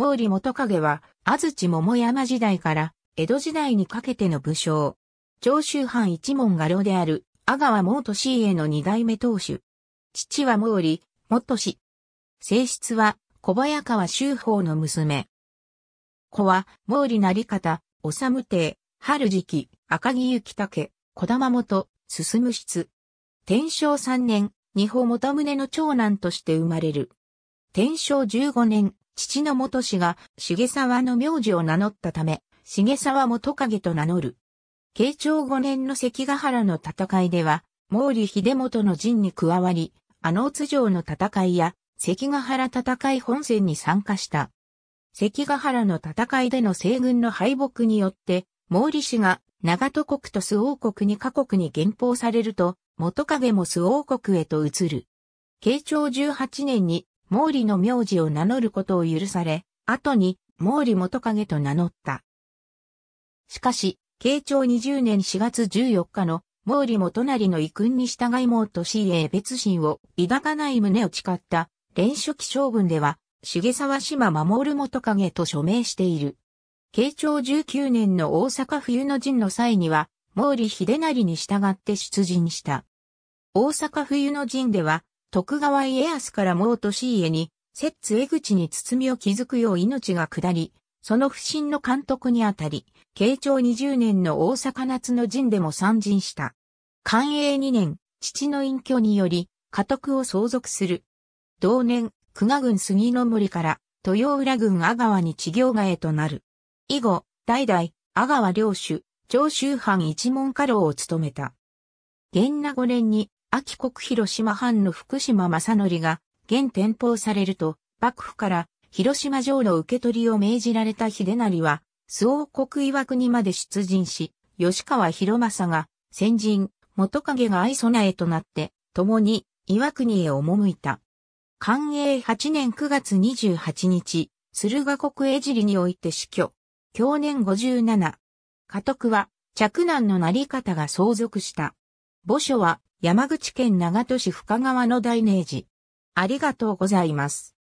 毛利元影は、安土桃山時代から江戸時代にかけての武将。長州藩一門画廊である阿川毛利氏への二代目当主。父は毛利、元氏。正室は小早川周法の娘。子は毛利成方、治帝、春時期、赤木行武、小玉元、進室。天正3年、二保元宗の長男として生まれる。天正15年、父の元氏が重沢の名字を名乗ったため、重沢元影と名乗る。慶長5年の関ヶ原の戦いでは、毛利秀元の陣に加わり、阿能津城の戦いや関ヶ原戦い本戦に参加した。関ヶ原の戦いでの西軍の敗北によって、毛利氏が長戸国と周王国に各国に減俸されると、元影も周王国へと移る。慶長18年に毛利の名字を名乗ることを許され、後に毛利元影と名乗った。しかし、慶長20年4月14日の毛利元成の遺訓に従い妹氏へ別心を抱かない旨を誓った連書記将軍では、重沢島守元影と署名している。慶長19年の大阪冬の陣の際には、毛利秀成に従って出陣した。大阪冬の陣では、徳川家康から毛利家に、摂津江口に包みを築くよう命が下り、その不審の監督にあたり、慶長20年の大阪夏の陣でも参陣した。寛永2年、父の隠居により、家督を相続する。同年、久我郡杉の森から、豊浦郡阿川に地行替えとなる。以後、代々、阿川領主、長州藩一門家老を務めた。元那5年に、秋国広島藩の福島正則が、現天保されると、幕府から広島城の受け取りを命じられた秀成は、周王国岩国まで出陣し、吉川広政が、先人、元影が愛備えとなって、共に岩国へ赴いた。寛永8年9月28日、駿河国江尻において死去。去年57。家督は、嫡男の成方が相続した。墓所は、山口県長門市深川の大寧寺。ありがとうございます。